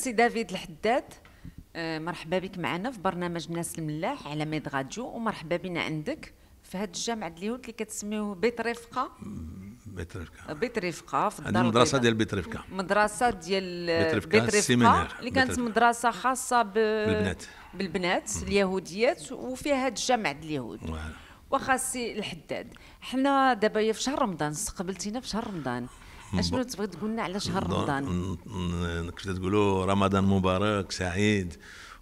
سي دافيد الحداد آه، مرحبا بك معنا في برنامج ناس الملاح على ميد راديو ومرحبا بنا عندك في هذا الجامع اليهود اللي كتسميوه بيت رفقه بيت رفقه آه، بيت رفقه في الدار المدرسه ديال بيت رفقه مدرسه ديال بيت رفقه, بيت رفقة اللي كانت مدرسه خاصه ب... بالبنات بالبنات اليهوديات وفيها هذا الجامع اليهود واخا سي الحداد حنا دابا في شهر رمضان استقبلتينا في شهر رمضان اشنو تبغي تقول لنا على شهر رمضان كنت تقولوا رمضان مبارك سعيد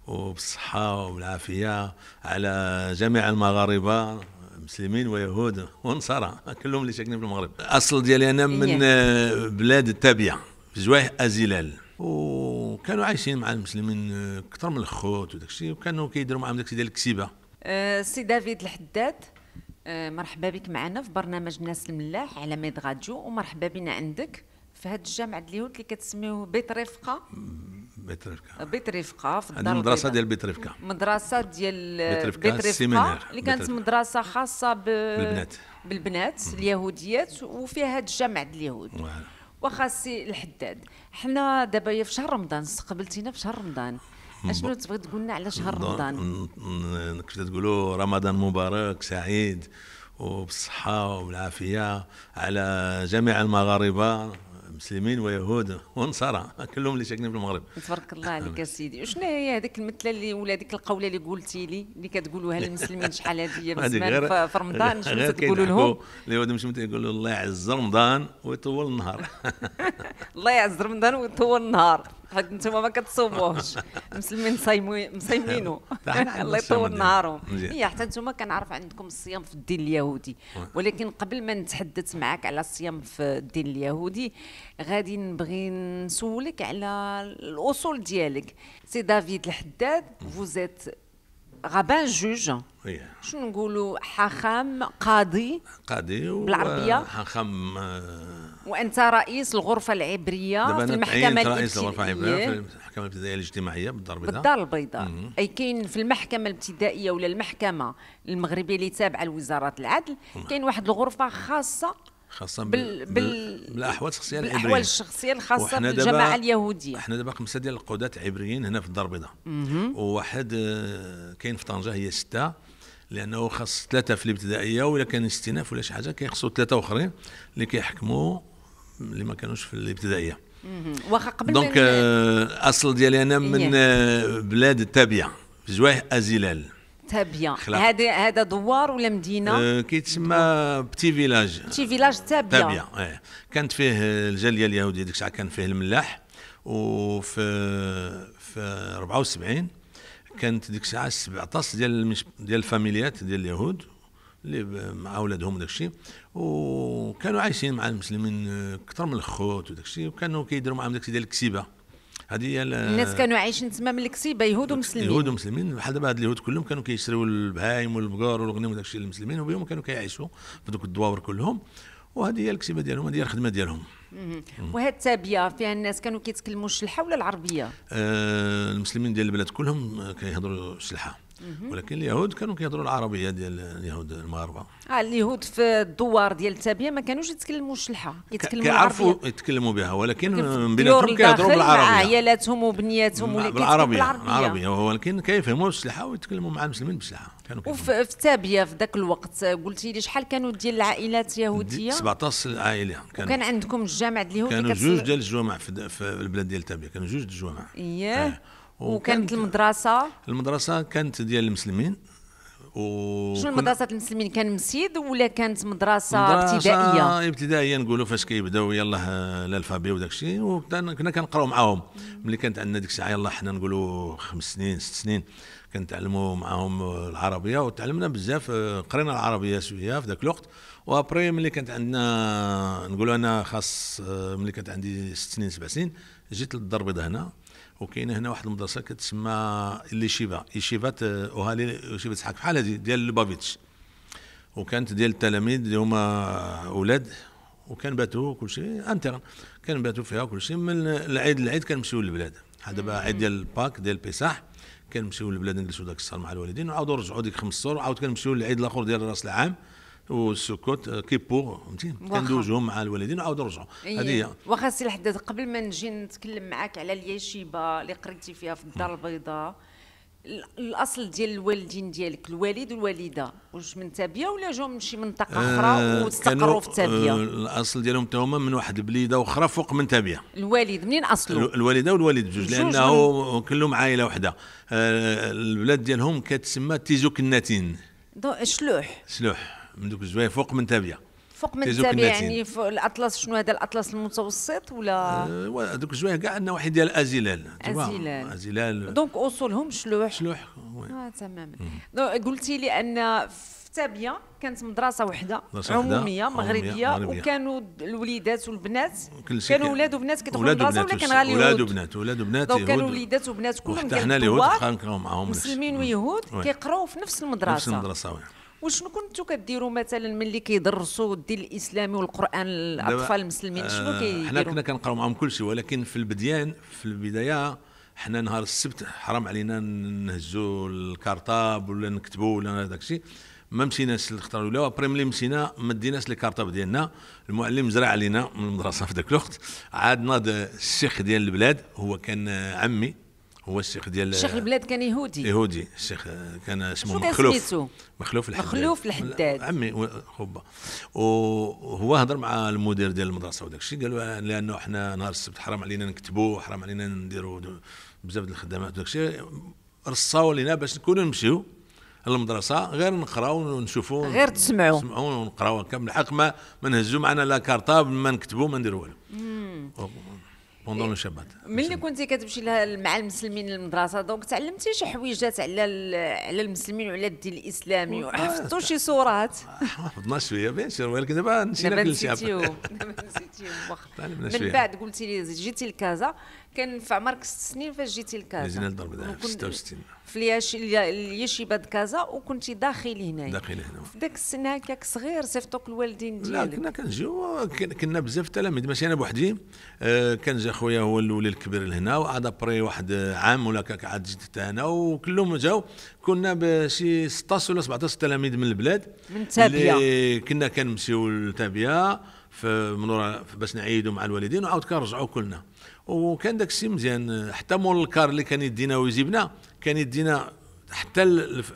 وبالصحة والعافية على جميع المغاربة مسلمين ويهود ونصارى كلهم اللي ساكنين في المغرب الاصل ديالي انا من إيه. بلاد التابية جوايح ازيلال وكانوا عايشين مع المسلمين اكثر من الخوت وداك الشيء وكانوا كيديروا معاهم داك الشيء ديال الكسيبه آه، سي دافيد الحداد آه، مرحبا بك معنا في برنامج ناس الملاح على ميد غاديو ومرحبا بنا عندك في هذا الجامع اليهود اللي كتسميوه بيت رفقه بيت رفقه آه، بيت رفقه في الدار المدرسه ديال بيت رفقه مدرسه ديال بيت رفقه, اللي كانت مدرسه خاصه ب... بالبنات بالبنات اليهوديات وفيها هذا الجامع اليهود وخاصي الحداد حنا دابا في شهر رمضان استقبلتينا في شهر رمضان اشنو تبغي تقول لنا على شهر رمضان كنت تقولوا رمضان مبارك سعيد وبالصحة والعافية على جميع المغاربة مسلمين ويهود ونصارى كلهم اللي ساكنين في المغرب تبارك الله عليك سيدي وشنو هي هذيك المثله اللي ولا هذيك القوله اللي قلتي لي اللي كتقولوها للمسلمين شحال هذه في رمضان شنو تقولوا لهم اليهود مش يقولوا الله يعز رمضان ويطول النهار الله يعز رمضان ويطول النهار نتوما ما كتصوموهش مسلمين مصايمينو الله يطول نهارهم هي حتى نتوما كنعرف عندكم الصيام في الدين اليهودي ولكن قبل ما نتحدث معك على الصيام في الدين اليهودي غادي نبغي نسولك على الاصول ديالك سي دافيد الحداد فوزيت غابان جوج شنو نقولوا حاخام قاضي قاضي بالعربيه حاخام وانت رئيس الغرفه العبريه في المحكمه الابتدائيه رئيس الغرفه العبريه في المحكمه الابتدائيه الاجتماعيه بالدار البيضاء بالدار البيضاء اي كاين في المحكمه الابتدائيه ولا المحكمه المغربيه اللي تابعه لوزاره العدل كاين واحد الغرفه خاصه خاصه بال... بال... بالاحوال الشخصيه العبريه بالاحوال الشخصيه الخاصه بالجماعه اليهوديه احنا دابا خمسه ديال القضاة عبريين هنا في الدار البيضاء وواحد آه، كاين في طنجه هي سته لانه خاص ثلاثه في الابتدائيه ولا كان استئناف ولا شي حاجه كيخصوا ثلاثه اخرين اللي كيحكموا اللي ما كانوش في الابتدائيه واخا قبل دونك الاصل آه، ديالي انا من إيه. آه، بلاد التابيه في جواه ازيلال تابيا هذا هذا دوار ولا مدينه أه كيتسمى بتي فيلاج بتي فيلاج تابيا تابيا ايه كانت فيه الجاليه اليهوديه ديك الساعه كان فيه الملاح وفي في 74 كانت ديك الساعه 17 ديال ديال الفاميليات ديال اليهود اللي مع اولادهم وداك الشيء وكانوا عايشين مع المسلمين اكثر من الخوت وداك الشيء وكانوا كيديروا معاهم داك الشيء ديال الكسيبه هذه الناس كانوا عايشين تما من الكسيبه يهود ومسلمين يهود ومسلمين بحال دابا هاد اليهود كلهم كانوا كيشريو البهايم والبقار والغنم وداك الشيء للمسلمين وبهم كانوا كيعيشوا في دوك الدواور كلهم وهذه هي الكسيبه ديالهم هذه هي الخدمه ديالهم وهاد التابيه فيها الناس كانوا كيتكلموا الشلحه ولا العربيه آه المسلمين ديال البلاد كلهم كيهضروا الشلحه ولكن اليهود كانوا كيهضروا العربيه ديال اليهود المغاربه اه اليهود في الدوار ديال التابيه ما كانوش يتكلموا الشلحه يتكلموا كيعرفوا يتكلموا بها ولكن من بيناتهم كيهضروا بالعربيه مع عيالاتهم وبنياتهم بالعربيه بالعربيه ولكن كيفهموا الشلحه ويتكلموا مع المسلمين بالشلحه كانوا وفي التابيه في ذاك الوقت قلتي لي شحال كانوا ديال العائلات يهوديه 17 عائله كانوا وكان عندكم الجامع اللي هو كانوا جوج ديال الجوامع في, د... في البلاد ديال تابيا كانوا جوج ديال الجوامع اييه آه. وكانت المدرسه المدرسه كانت ديال المسلمين و شنو مدرسة المسلمين كان مسيد ولا كانت مدرسة, مدرسة ابتدائية؟ ابتدائية نقولوا فاش كيبداو يلاه الالفابي وداك الشيء وكنا كنقراو معاهم ملي كانت عندنا ديك الساعه يلاه حنا نقولوا خمس سنين ست سنين كنتعلموا معاهم العربيه وتعلمنا بزاف آه، قرينا العربيه شويه في ذاك الوقت وابري ملي كانت عندنا نقولوا انا خاص آه، ملي كانت عندي ست سنين سبع سنين جيت للدار البيضاء هنا وكاين هنا واحد المدرسه كتسمى اللي شيفا يشيفات اوهالي يشيفات اسحاق بحال هذه ديال لوبافيتش وكانت ديال التلاميذ اللي هما اولاد وكان باتوا كل شيء انترن باتوا فيها كل شيء من العيد للعيد كنمشيو للبلاد هذا بقى عيد ديال الباك ديال البيساح كنمشيو للبلاد نجلسوا داك الصال مع الوالدين وعاودوا رجعوا ديك خمس شهور وعاود كنمشيو للعيد الاخر ديال راس العام والسكوت كيبو فهمتي كندوزو مع الوالدين وعاودوا نرجعوا آه، إيه. هذه هي واخا سي الحداد قبل ما نجي نتكلم معاك على الياشيبه اللي قريتي فيها في الدار البيضاء الاصل ديال الوالدين ديالك الوالد والوالده واش من تابيه ولا جاو من شي منطقه آه، اخرى واستقروا في تابيه آه، الاصل ديالهم حتى هما من واحد البليده اخرى فوق من تابيه الوالد منين اصله الوالده والوالد بجوج لانه كلهم عائله واحده آه، البلاد ديالهم كتسمى تيزوكناتين شلوح شلوح من دوك الزوايا فوق من تابيه فوق من التابع يعني الاطلس شنو هذا الاطلس المتوسط ولا هذوك آه الجوايه كاع عندنا واحد ديال ازيلال ازيلال دونك اصولهم شلوح شلوح اه تماما قلتي لي ان تابيا كانت مدرسه وحده مدرسة عموميه مغربيه, مغربية. وكانوا الوليدات والبنات كانوا ولاد وبنات كيدخلوا المدرسه ولا كان غير اليهود ولاد وبنات ولاد وبنات يهود كانوا وليدات وبنات كلهم حتى معاهم مسلمين ويهود كيقراو في نفس المدرسه نفس المدرسه وشنو كنتو كديروا مثلا ملي كيدرسوا الدين الاسلامي والقران للاطفال المسلمين شنو آه، كيديروا حنا كنا كنقراو معاهم كل شيء ولكن في البديان في البدايه حنا نهار السبت حرام علينا نهزوا الكارطاب ولا نكتبوا ولا داك الشيء ما مشيناش للخطر الاولى ابري ملي مشينا ما ديناش لي كارطاب ديالنا المعلم زرع علينا من المدرسه في ذاك الوقت عاد ناض الشيخ ديال البلاد هو كان عمي هو الشيخ ديال شيخ البلاد كان يهودي يهودي الشيخ كان اسمه مخلوف سميسو. مخلوف الحداد مخلوف الحداد عمي خبا وهو هضر مع المدير ديال المدرسه وداك الشيء قالوا آه، لانه احنا نهار السبت حرام علينا نكتبوا حرام علينا نديروا بزاف ديال الخدمات وداك الشيء رصاو لينا باش نكونوا نمشيو المدرسه غير نقراو ونشوفوا غير تسمعوا نسمعوا ونقراو كامل الحق ما نهزو نهزوا معنا لا كارطاب ما نكتبوا ما نديروا والو بوندون لو شابات ملي كنتي كتمشي مع المسلمين للمدرسه دونك تعلمتي شي حويجات على على المسلمين وعلى الدين الاسلامي وحفظتوا شي صورات آه، حفظنا شويه بيان سور ولكن دابا نسينا كل شيء دابا نسيتيهم واخا من بعد قلتي لي جيتي لكازا كان في عمرك ست سنين فاش جيتي لكازا جينا لدار بدر في 66 في اليشيبه باد كازا وكنتي داخل هنا داخل هنا في ذاك السنه هكاك صغير صيفطوك الوالدين ديالك لا كنا كنجيو كنا بزاف تلاميذ ماشي انا بوحدي آه كان جا خويا هو الولي الكبير لهنا وعاد ابري واحد عام ولا كاك عاد جيت حتى انا وكلهم جاو كنا بشي 16 ولا 17 تلاميذ من البلاد من تابيا كنا كنمشيو لتابيا في منورة باش نعيدوا مع الوالدين وعاود كنرجعوا كلنا وكان داك السي مزيان حتى مول الكار اللي كان يدينا ويجيبنا كان يدينا حتى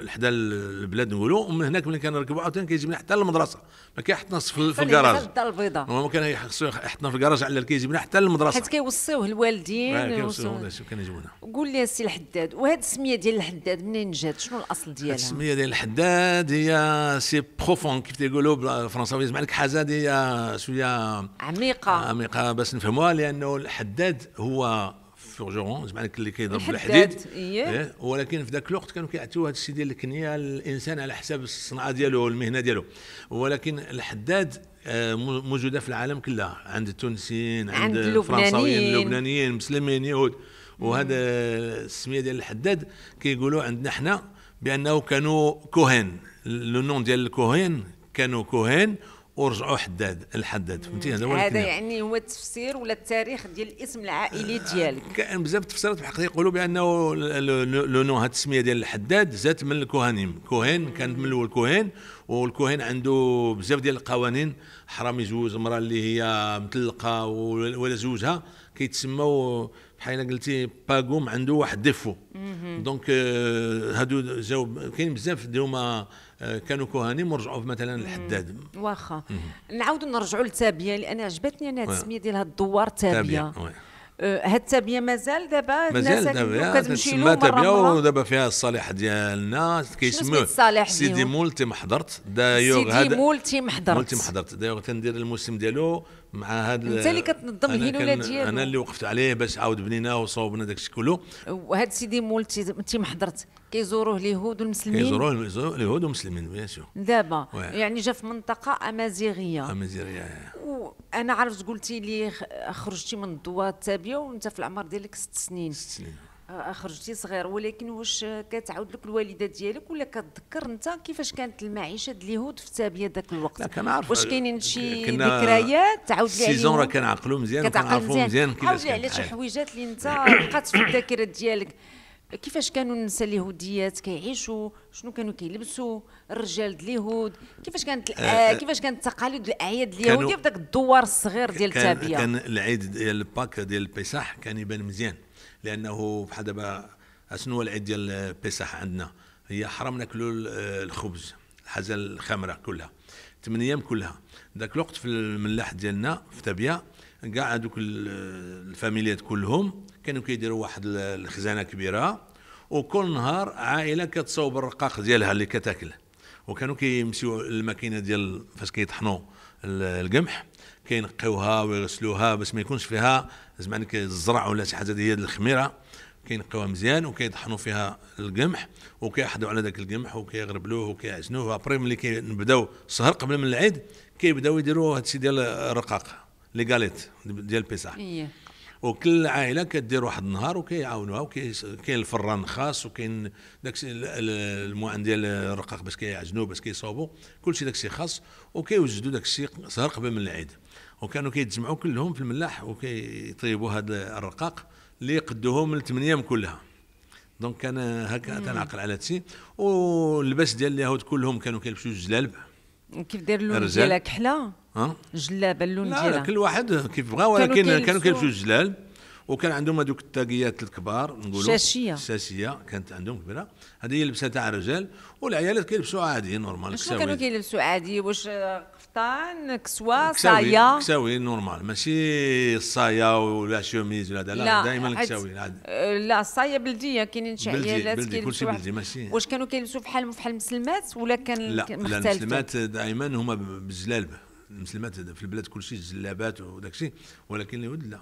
حدا البلاد نقولوا ومن هناك ملي كنركبوا عاوتاني كيجيبنا حتى للمدرسه ما كيحطناش في, في الكراج البيضاء ما كان خصو يحطنا في الكراج على كيجيبنا حتى للمدرسه حيت كيوصيوه الوالدين آه، كيوصيوه كان يجيبونا قول لي السي الحداد وهذه السميه ديال الحداد منين جات شنو الاصل ديالها السميه ديال الحداد هي سي بروفون كيف تيقولوا بالفرنساوي يسمع لك حاجه هي آه، شويه عميقه عميقه باش نفهموها لانه الحداد هو الفورجرون زعما اللي كيضرب بالحديد إيه. إيه، ولكن في ذاك الوقت كانوا كيعطيو هذا الشيء ديال الكنيه الانسان على حساب الصنعه ديالو والمهنه ديالو ولكن الحداد آه، موجوده في العالم كلها عند التونسيين عند, عند الفرنساويين اللبنانيين مسلمين يهود وهذا آه، السميه ديال الحداد كيقولوا عندنا حنا بانه كانوا كوهين لو نون ديال الكوهين كانوا كوهين ورجعوا حداد الحداد فهمتي هذا هو هذا يعني هو التفسير ولا التاريخ ديال الاسم العائلي ديالك كاين بزاف التفسيرات بحق يقولوا بانه لو نو هاد التسميه ديال الحداد زادت من الكوهانيم كوهين كانت من الاول كوهين والكوهين عنده بزاف ديال القوانين حرام يزوج امراه اللي هي مطلقه ولا زوجها كيتسموا بحال قلتي باغوم عنده واحد ديفو دونك آه، هادو جاوب كاين بزاف اللي هما آه، كانوا كهانيم ورجعوا مثلا الحداد واخا نعاودوا نرجعوا لتابيه لان عجبتني انا التسميه ديال هاد الدوار تابيه, آه، هاد التابيه مازال دابا مازال دابا كتسمى تابيه ودابا فيها الصالح ديالنا كيسموه الصالح سيدي مول تيم حضرت دايوغ سيدي مول تيم حضرت محضرت تيم حضرت دايوغ تندير الموسم ديالو مع هذا انت اللي كتنظم الهلوله ديالو انا اللي وقفت عليه باش عاود بنيناه وصوبنا داك الشيء كله وهذا سيدي مولتي انت ما حضرت كيزوروه اليهود والمسلمين كيزوروه اليهود والمسلمين بيان سور دابا يعني جا في منطقه امازيغيه امازيغيه وانا عرفت قلتي لي خرجتي من الدوار التابيه وانت في العمر ديالك ست سنين ست سنين خرجتي صغير ولكن واش كتعاود لك الوالده ديالك ولا كتذكر انت كيفاش كانت المعيشه ديال اليهود في تابيا ذاك الوقت واش كاينين شي ذكريات تعاود لي سيزون راه كنعقلو مزيان كنعرفو مزيان كيفاش عاودي على شي حويجات اللي انت بقات في الذاكره ديالك كيفاش كانوا النساء اليهوديات كيعيشوا شنو كانوا كيلبسوا الرجال اليهود كيفاش كانت آه، آه، كيفاش كانت تقاليد الاعياد اليهوديه في ذاك الدوار الصغير ديال تابيه كان العيد ديال باك ديال البيساح كان يبان مزيان لانه بحال دابا اشنو هو العيد ديال البيساح عندنا هي حرام ناكلوا الخبز الحاجه الخامره كلها ثمان ايام كلها ذاك الوقت في الملاح ديالنا في تابيه كاع هذوك الفاميليات كلهم كانوا كيديروا واحد الخزانه كبيره وكل نهار عائله كتصاوب الرقاق ديالها اللي كتاكل وكانوا كيمشيو الماكينه ديال فاش كيطحنوا القمح كينقيوها ويغسلوها باش ما يكونش فيها زعما الزرع ولا شي حاجه ديال الخميره كينقيوها مزيان وكيطحنوا فيها القمح وكيحضوا على ذاك القمح وكيغربلوه وكيعجنوه ابري ملي كيبداو السهر قبل من العيد كيبداو يديروا هادشي ديال الرقاق لي غاليت ديال بيساح إيه. وكل عائله كدير واحد النهار وكيعاونوها وكاين الفران خاص وكاين داكشي الموان ديال الرقاق باش كيعجنوا باش كيصاوبوا كلشي داكشي خاص وكيوجدوا داكشي سهر قبل من العيد وكانوا كيتجمعوا كلهم في الملاح وكيطيبوا هذا الرقاق اللي يقدوهم من كلها دونك كان هكا تنعقل على هادشي واللباس ديال اليهود كلهم كانوا كيلبسوا الجلالب كيف داير اللون ديالها كحله جلابه اللون ديالها لا كل واحد كيف بغا ولكن كانوا كيلبسوا الجلال وكان عندهم هذوك التاقيات الكبار نقولوا الشاشيه الشاشيه كانت عندهم كبيره هذه هي اللبسه تاع الرجال والعيالات كيلبسوا عادي نورمال شنو كانوا كيلبسوا عادي واش قفطان كسوه صايه كساوي نورمال ماشي الصايه ولا شوميز ولا لا, دائما الكساوي لا الصايه آه، بلديه كاينين شي عيالات بلدي كلشي بلدي ماشي واش كانوا كيلبسوا بحالهم بحال المسلمات ولا كان لا لا المسلمات دائما هما بالجلالبه مسلمات في البلاد كلشي جلابات وداك الشيء ولكن اليهود لا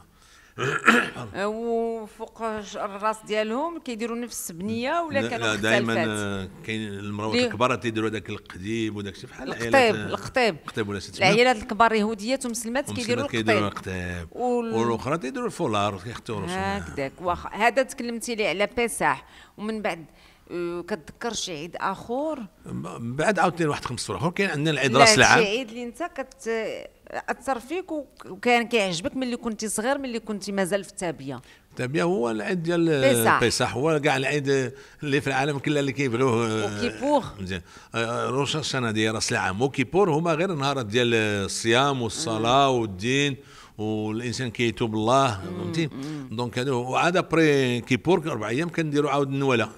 وفوق الراس ديالهم كيديروا نفس بنيه ولا كانوا مختلفات دائما كاين المراوات الكبار تيديروا هذاك القديب وداك الشيء بحال القطيب القطيب القطيب ولا شي العيالات الكبار يهوديات ومسلمات كيديروا كيديروا القطيب والاخرى تيديروا الفولار كيختاروا هكذاك واخا هذا تكلمتي لي على بيساح ومن بعد وكتذكر شي عيد اخر بعد عاوتاني واحد خمس اخر كاين عندنا العيد راس العام شي عيد اللي انت كت اثر فيك وكان كيعجبك ملي كنتي صغير ملي كنتي مازال في التابيه التابيه هو العيد ديال بيصح هو كاع العيد اللي في العالم كله اللي كيبلوه وكيبور مزيان آه، آه، روش السنه ديال راس العام وكيبور هما غير نهارات ديال الصيام والصلاه والدين والانسان كيتوب الله فهمتي دونك هذا وعاد ابري كيبور اربع ايام كنديروا عاود النواله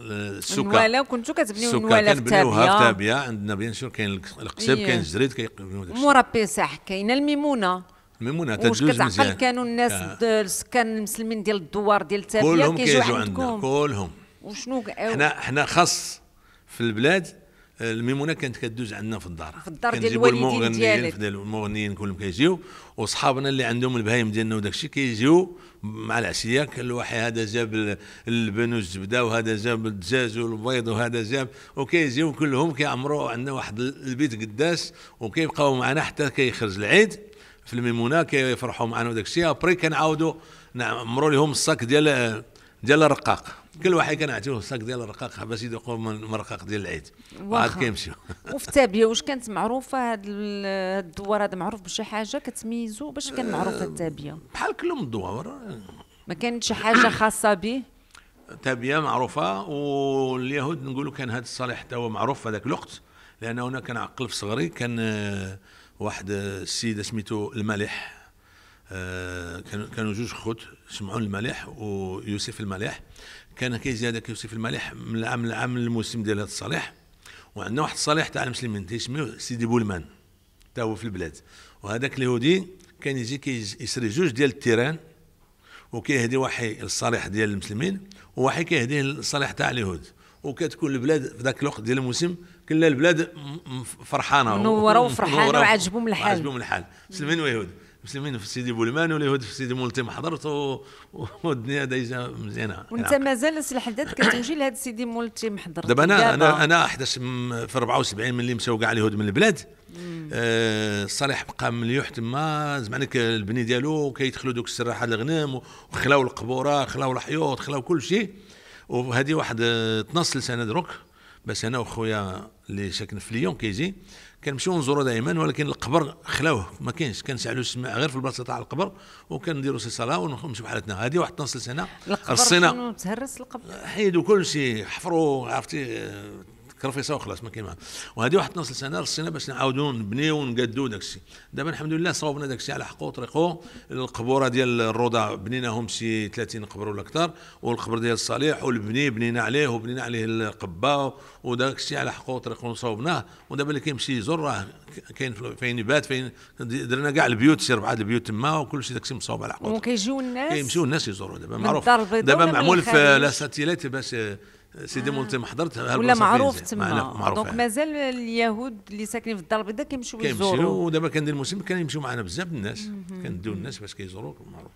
السكر آه، نوالا كنتو كتبنيو نوالا في تابيا في تابيا عندنا بيان سور كاين القساب كاين إيه. الجريد داكشي مورا بيساح كاينه الميمونه الميمونه تدوز مزيان واش كتعقل كانوا الناس السكان المسلمين ديال الدوار ديال تابيه كيجوا عندكم كلهم وشنو حنا حنا خاص في البلاد الميمونه كانت كدوز عندنا في الدار في الدار ديال الوالدين ديالك المغنيين كلهم كيجيو وصحابنا اللي عندهم البهايم ديالنا وداك الشيء كيجيو مع العشيه كل واحد هذا جاب اللبن والزبده وهذا جاب الدجاج والبيض وهذا جاب وكيجيو كلهم كيعمروا عندنا واحد البيت قداس وكيبقاو معنا حتى كيخرج العيد في الميمونه كيفرحوا معنا وداك الشيء ابري كنعاودوا نعمروا لهم الصاك ديال ديال الرقاق كل واحد كنعطيوه الصاك ديال الرقاق باش يذوقوا من الرقاق ديال العيد وعاد كيمشيو وفي التابيه واش كانت معروفه هاد الدوار هذا معروف بشي حاجه كتميزو باش كان معروف التابيه بحال كلهم الدوار ما كانت شي حاجه خاصه به تابيه معروفه واليهود نقولوا كان هذا الصالح حتى هو معروف في هذاك الوقت لانه هنا كنعقل في صغري كان آه، واحد آه، السيده سميتو الملح آه، كانوا كانوا جوج خوت شمعون المليح ويوسف المليح كان كيجي زياده يوسف المليح من العام العام الموسم ديال هذا الصالح وعندنا واحد الصالح تاع المسلمين تيسميو سيدي بولمان تا هو في البلاد وهذاك اليهودي كان يجي كيسري جوج ديال التيران وكيهدي واحد للصالح ديال المسلمين وواحد كيهديه للصالح تاع اليهود وكتكون البلاد في ذاك الوقت ديال الموسم كل البلاد فرحانه منوره وفرحانه وعاجبهم الحال عاجبهم الحال مسلمين ويهود المسلمين في سيدي بولمان واليهود في سيدي ملتم حضرت والدنيا دايزه مزيانه وانت يعني مازال لحد كتجي لهاد سيدي ملتم حضرت دابا انا انا انا حداش في 74 ملي مشاو كاع اليهود من البلاد آه، الصالح بقى مليوح تما زعما البني ديالو كيدخلوا دوك السراحه الغنم وخلاو القبوره خلاو الحيوط خلاو كل شيء وهذه واحد 12 سنه آه، دروك بس انا وخويا اللي ساكن في ليون كيجي كنمشيو نزورو دائما ولكن القبر خلاوه ما كاينش كنسعلو السماء غير في البلاصه تاع القبر وكنديرو سي صلاه ونمشيو بحالتنا هذه واحد 12 سنه القبر الصينه تهرس القبر حيدوا كل شيء حفروا عرفتي كرفيسه وخلاص ما كاين معاه وهذه واحد 12 سنه رصينا باش نعاودوا نبنيو ونقادوا داك الشيء دابا الحمد لله صوبنا داك الشيء على حقو طريقو القبوره ديال الروضه بنيناهم شي 30 قبر ولا اكثر والقبر ديال الصالح والبني بنينا عليه وبنينا عليه القبه وداك الشيء على حقو طريقو وصوبناه ودابا اللي كيمشي يزور راه كاين فين يبات فين درنا كاع البيوت شي اربعه البيوت تما وكل شيء داك الشيء مصوب على حقو وكيجيو الناس كيمشيو الناس يزوروا دابا معروف دابا معمول في لا ساتيليت باش سيدي مولتي آه. ما حضرت ولا معروف تما دونك يعني. مازال اليهود اللي ساكنين في الدار البيضاء كيمشيو يزوروا كيمشيو دابا كندير الموسم كان يمشيو معنا بزاف الناس كندو الناس باش كيزوروك معروف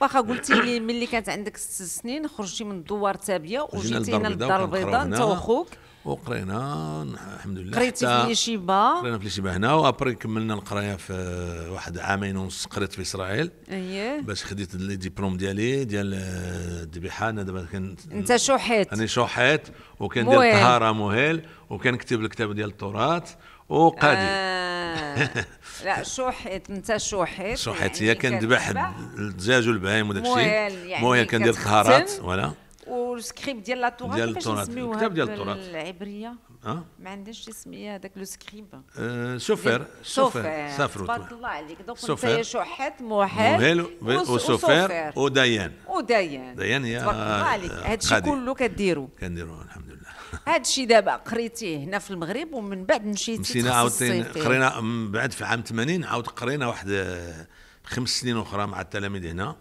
واخا قلتي لي ملي كانت عندك ست سنين خرجتي من الدوار التابيه وجيتي هنا للدار البيضاء انت واخوك وقرينا الحمد لله قريتي في ليشيبا قرينا في ليشيبا هنا وابري كملنا القرايه في واحد عامين ونص قريت في اسرائيل اييه باش خديت لي ديبلوم ديالي ديال الذبيحه انا دابا كنت انت شحيت انا شحيت وكان ديال الطهاره مهيل وكنكتب الكتاب ديال التراث وقادي آه لا شوحيت انت شوحيت شوحيت هي يعني كندبح الدجاج والبهايم وداك الشيء المهم كندير الطهارات فوالا نقولوا ديال لا توراه ديال التوراه الكتاب ديال التوراه العبريه أه؟ ما عندناش اسميه هذاك لو سكريب أه سوفير سوفير سافر تبارك الله عليك دونك انت شحات محال وسوفير وديان وديان ديان هي تبارك الله عليك آه، هادشي كله كديروا كنديروا الحمد لله هادشي دابا قريتيه هنا في المغرب ومن بعد مشيتي مشينا عاوتاني قرينا من بعد في عام 80 عاود قرينا واحد خمس سنين اخرى مع التلاميذ هنا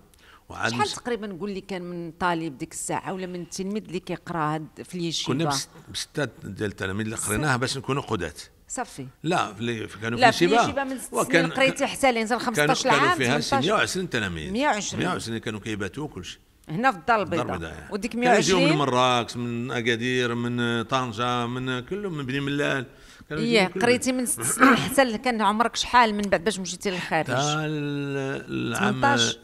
شحال تقريبا نقول لي كان من طالب ديك الساعه ولا من التلميذ اللي كيقرا في اليشيبا كنا بسته ديال التلاميذ اللي قريناها باش نكونوا قداه صافي لا في كانوا لا في اليشيبا من وكان قريتي حتى لين 15 عام كانوا فيها 120 تلاميذ 120 120 كانوا كيباتوا كل شيء هنا في الدار البيضاء يعني. وديك 120 كانوا من مراكش من اكادير من طنجه من كلهم من بني ملال ايه قريتي من ست سنين حتى كان عمرك شحال من بعد باش مشيتي للخارج؟ حتى العام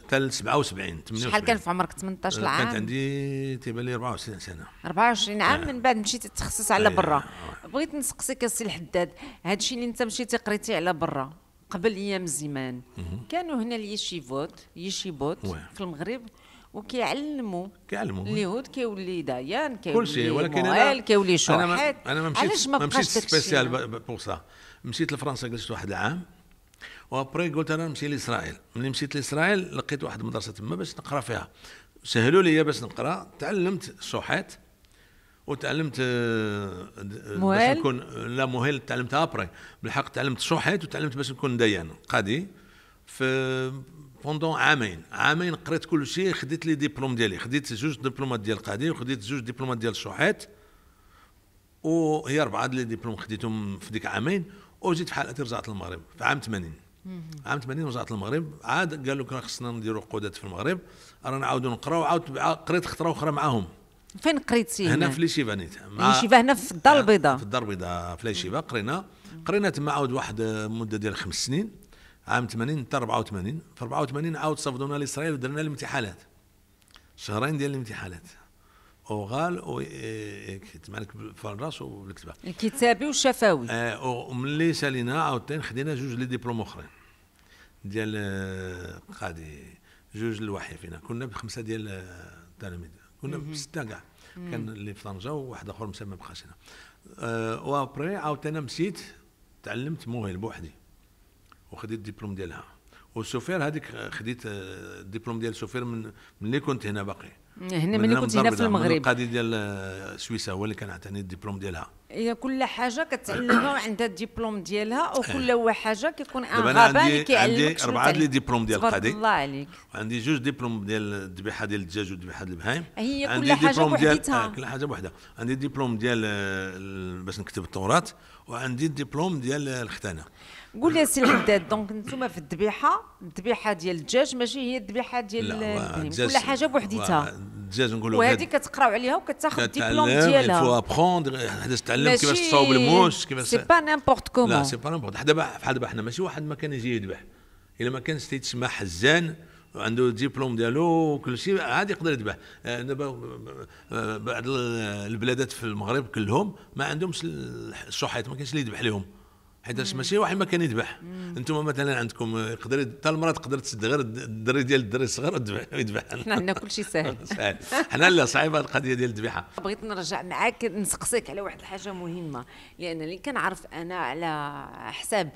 تال 77 78 شحال كان في عمرك 18 عام؟ آه، كانت عندي تيبان لي 24 سنه 24 عام آه. من بعد مشيتي تخصص على آه. برا بغيت نسقسيك السي الحداد هذا الشيء اللي انت مشيتي قريتي على برا قبل ايام زمان كانوا هنا اليشيفوت يشيبوت في المغرب وكيعلموا كيعلموا اليهود كيولي ديان كيولي كل شيء ولكن انا كيولي شحات انا ما مشيتش ما مشيت سبيسيال بور سا مشيت لفرنسا جلست واحد العام وابري قلت انا نمشي لاسرائيل ملي مشيت لاسرائيل لقيت واحد المدرسه تما باش نقرا فيها سهلوا لي باش نقرا تعلمت الشوحات آه، وتعلمت باش نكون لا مهل تعلمتها ابري بالحق تعلمت الشحات وتعلمت باش نكون ديان قادي في بوندون عامين عامين قريت كل شيء خديت لي ديبلوم ديالي خديت جوج دبلومات ديال القاضي وخديت جوج دبلومات ديال الشحات وهي اربعه ديال لي ديبلوم خديتهم في ديك عامين وجيت في حالتي رجعت للمغرب في عام 80 عام 80 رجعت للمغرب عاد قالوا لك خصنا نديروا قودات في المغرب رانا نعاودوا نقراو عاود قريت خطره اخرى معاهم فين قريتي هنا, هنا في ليشيفا نيت ليشيفا هنا في الدار البيضاء في الدار البيضاء في ليشيفا قرينا قرينا تما عاود واحد مده ديال خمس سنين عام 80 حتى 84 في 84 عاود صفدونا لاسرائيل ودرنا الامتحانات شهرين ديال الامتحانات اوغال و إيه، إيه، تما لك الراس والكتبه الكتابي والشفوي آه وملي سالينا عاوتاني خدينا جوج لي ديبلوم اخرين ديال آه، قادي جوج الوحي فينا كنا بخمسه ديال التلاميذ آه، كنا بسته كاع كان اللي في طنجه وواحد اخر مسمى بقاش هنا آه وابري عاوتاني مشيت تعلمت موهل بوحدي وخديت الدبلوم ديالها وسوفير هذيك خديت آه، الدبلوم ديال سوفير من ملي كنت هنا باقي يعني هنا ملي كنت هنا في المغرب القاضي ديال آه، سويسرا هو اللي كان عطاني الدبلوم ديالها هي كل حاجه كتعلمها عندها الدبلوم ديالها إيه. وكل حاجه كيكون ان غابه اللي كيعلمك عندي اربعه ديال الدبلوم ديال القاضي الله عليك وعندي جوج دبلوم ديال الذبيحه ديال الدجاج والذبيحه ديال البهايم هي كل حاجه بوحديتها آه، كل حاجه بوحدها عندي دبلوم ديال باش نكتب التوراه وعندي الدبلوم ديال الختانه قول لي سي الحداد دونك انتم في الذبيحه الذبيحه ديال الدجاج ماشي هي الذبيحه ديال كل حاجه بوحديتها الدجاج نقولوا وهذه كتقراو عليها وكتاخذ الدبلوم ديالها فو ابخوندر حدا تتعلم كيفاش تصاوب الموش كيفاش سي با نيمبورت كومون لا سي با نيمبورت حدا بحال دابا حنا ماشي واحد ما كان يجي يذبح الا ما كانش تيتسمى حزان وعنده ديبلوم ديالو وكل شيء عادي يقدر يذبح آه، دابا آه، بعض البلادات في المغرب كلهم ما عندهمش الشحيط ما كانش اللي يذبح لهم حيتاش ماشي واحد ما كان يذبح انتم مثلا عندكم يقدر حتى المراه تقدر تسد غير الدري ديال الدري الصغير ويذبح حنا عندنا كلشي سهل سهل حنا لا صعيبه القضيه ديال الذبيحه بغيت نرجع معاك نسقسيك على واحد الحاجه مهمه لان اللي كنعرف انا على حساب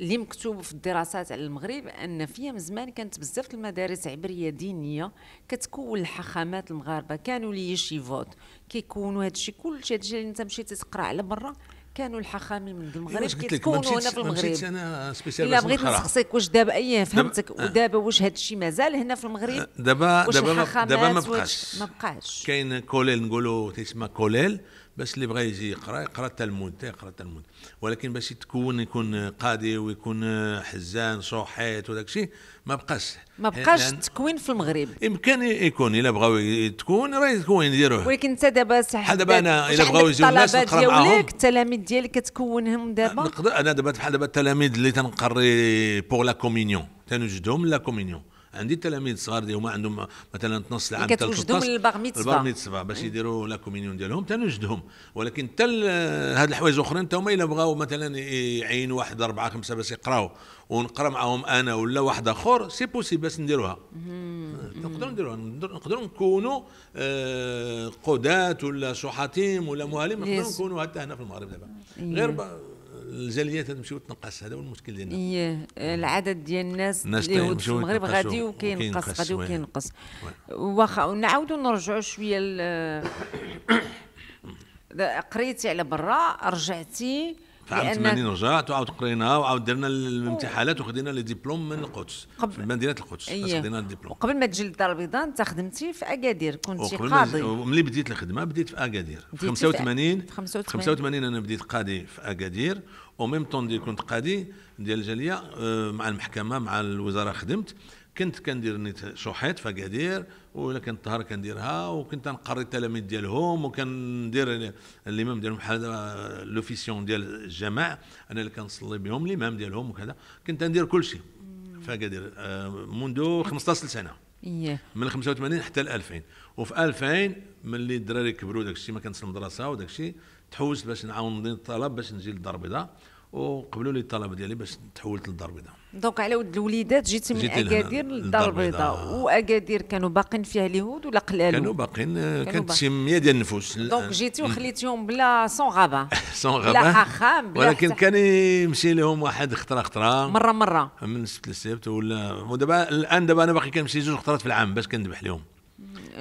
اللي مكتوب في الدراسات على المغرب ان في من زمان كانت بزاف المدارس عبريه دينيه كتكون الحخامات المغاربه كانوا لي شي فوت كيكونوا هادشي كلشي هادشي اللي انت مشيتي تقرا على برا كانوا الحخامي من إيه، المغرب كيتكونوا هنا في المغرب انا سبيسيال الا بغيت نسقسيك واش دابا اي فهمتك آه. ودابا واش هذا الشيء مازال هنا في المغرب دابا دابا دابا ما بقاش ما بقاش كاين كوليل نقولوا تسمى كوليل بس اللي بغى يجي يقرا يقرا التلمود يقرا التلمود ولكن باش يتكون يكون قاضي ويكون حزان صحيت وداك الشيء ما بقاش ما بقاش التكوين في المغرب يمكن يكون الا بغاو يتكون راه يتكون يديروه ولكن انت دابا بحال دابا انا الا بغاو يجيو الناس نقرا معاهم التلاميذ ديالك كتكونهم دابا نقدر انا دابا بحال دابا التلاميذ اللي تنقري بور لا كومينيون تنوجدهم لا كومينيون عندي تلاميذ صغار اللي هما عندهم مثلا تنص لعام كتوجدهم للباغ ميتسبا الباغ ميتسبا باش إيه. يديروا لا كومينيون ديالهم تنوجدهم ولكن حتى هاد الحوايج الاخرين تا هما الا بغاو مثلا يعينوا واحد اربعه خمسه باش يقراوا ونقرا معاهم انا ولا واحد اخر سي بوسيبل باش نديروها نقدروا نديروها نقدروا نكونوا قضاة ولا شحاتيم ولا مهاليم نقدروا نكونوا حتى هنا في المغرب دابا إيه. غير الجاليات تمشي وتنقص هذا هو المشكل ديالنا ايه العدد ديال الناس اللي في المغرب غادي وكينقص غادي وكينقص واخا نعاودوا نرجعوا شويه قريتي على برا رجعتي في عام 80 رجعت وعاود قرينا وعاود درنا الامتحانات وخدينا لي ديبلوم من القدس قبل في مدينه القدس إيه. خدينا الدبلوم قبل ما تجي للدار البيضاء انت خدمتي في اكادير كنت قاضي وملي بديت الخدمه بديت في اكادير في 85 85 انا بديت قاضي في اكادير وميم طون كنت قاضي ديال الجاليه آه، مع المحكمه مع الوزاره خدمت كنت كندير نيت شحيت فكادير ولا كنت طهر كنديرها وكنت نقري التلاميذ ديالهم وكندير الامام ديالهم بحال لوفيسيون ديال الجماع انا اللي كنصلي بهم الامام ديالهم وكذا كنت ندير كل شيء فكادير آه، منذ 15 سنه إيه. من 85 حتى ل 2000 وفي 2000 ملي الدراري كبروا داك الشيء ما كنتش المدرسه وداك الشيء تحوس باش نعاون الطلب باش نجي للدار البيضاء وقبلوا لي الطلب ديالي باش تحولت للدار البيضاء دونك على ود الوليدات جيتي من اكادير للدار البيضاء واكادير كانوا باقين فيها اليهود ولا قلال كانوا باقين آه، كانت شي 100 ديال النفوس دونك جيتي وخليتيهم بلا سون غابا سون غابا بلا اخام بلا ولكن كان يمشي لهم واحد خطره خطره مره مره من السبت للسبت ولا ودابا الان دابا انا باقي كنمشي جوج خطرات في العام باش كندبح لهم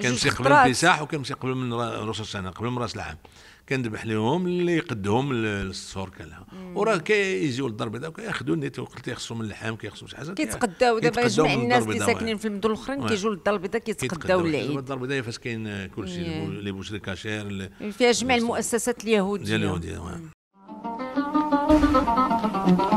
كنمشي قبل الفساح وكنمشي قبل من راس السنه قبل من راس العام كندبح لهم اللي يقدهم للسور كلها وراه كيجيو للدار البيضاء وكياخذوا النيت قلت يخصهم اللحم كيخصهم شي حاجه كيتقداو دابا يجمع الناس اللي ساكنين في المدن الاخرين كيجيو للدار البيضاء كيتقداو العيد الدار البيضاء فاش كاين كلشي لي بوشري كاشير فيها جميع المؤسسات اليهوديه اليهوديه